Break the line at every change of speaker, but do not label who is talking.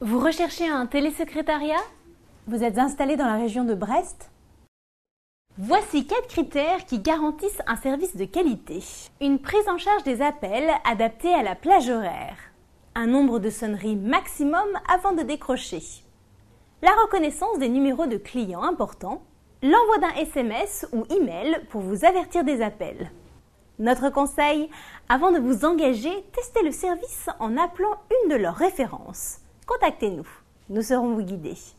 Vous recherchez un télésecrétariat Vous êtes installé dans la région de Brest Voici quatre critères qui garantissent un service de qualité. Une prise en charge des appels adaptée à la plage horaire. Un nombre de sonneries maximum avant de décrocher. La reconnaissance des numéros de clients importants. L'envoi d'un SMS ou email pour vous avertir des appels. Notre conseil, avant de vous engager, testez le service en appelant une de leurs références contactez-nous. Nous serons vous guidés.